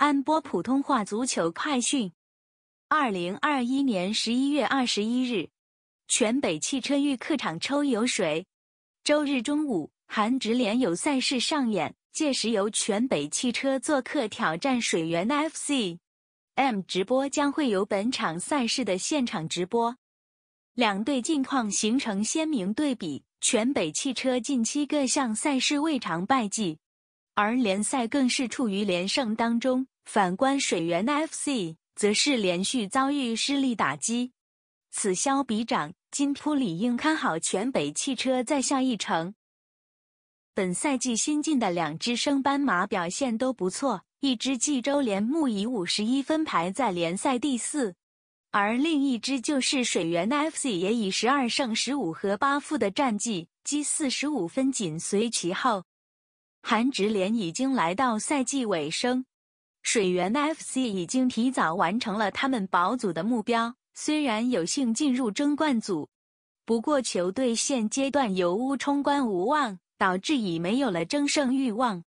安播普通话足球快讯：二零二一年十一月二十一日，全北汽车预客场抽油水。周日中午，韩职联有赛事上演，届时由全北汽车做客挑战水源 FC。M 直播将会有本场赛事的现场直播。两队近况形成鲜明对比，全北汽车近期各项赛事未尝败绩，而联赛更是处于连胜当中。反观水源 FC，则是连续遭遇失利打击，此消彼长，金扑理应看好全北汽车再下一城。本赛季新进的两支升班马表现都不错，一支济州联目以五十一分排在联赛第四，而另一支就是水源 FC，也以十二胜十五和八负的战绩积四十五分紧随其后。韩职联已经来到赛季尾声。水源 FC 已经提早完成了他们保组的目标，虽然有幸进入争冠组，不过球队现阶段由乌冲冠无望，导致已没有了争胜欲望。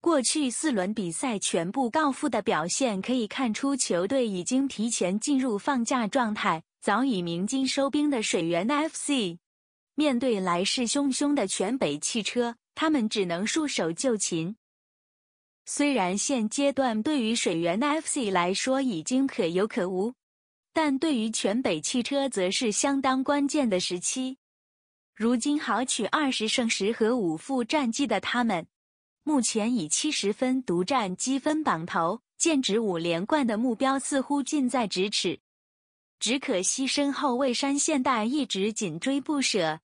过去四轮比赛全部告负的表现可以看出，球队已经提前进入放假状态，早已鸣金收兵的水源 FC，面对来势汹汹的全北汽车，他们只能束手就擒。虽然现阶段对于水源 FC 来说已经可有可无，但对于全北汽车则是相当关键的时期。如今豪取二十胜十和五负战绩的他们，目前以七十分独占积分榜头，剑指五连冠的目标似乎近在咫尺。只可惜身后蔚山现代一直紧追不舍，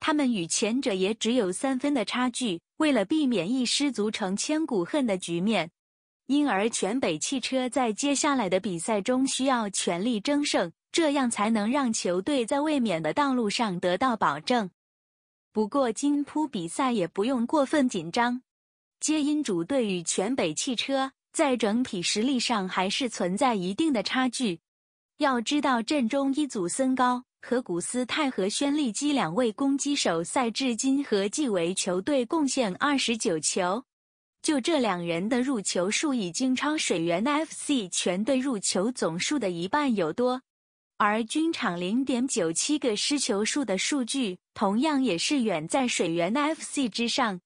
他们与前者也只有三分的差距。为了避免一失足成千古恨的局面，因而全北汽车在接下来的比赛中需要全力争胜，这样才能让球队在卫冕的道路上得到保证。不过，金扑比赛也不用过分紧张，皆因主队与全北汽车在整体实力上还是存在一定的差距。要知道，阵中一组森高。和古斯泰和宣利基两位攻击手赛至今合计为球队贡献二十九球，就这两人的入球数已经超水源 FC 全队入球总数的一半有多，而均场零点九七个失球数的数据同样也是远在水源 FC 之上。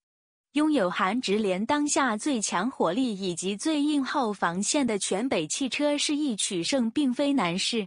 拥有韩直联当下最强火力以及最硬后防线的全北汽车，示意取胜并非难事。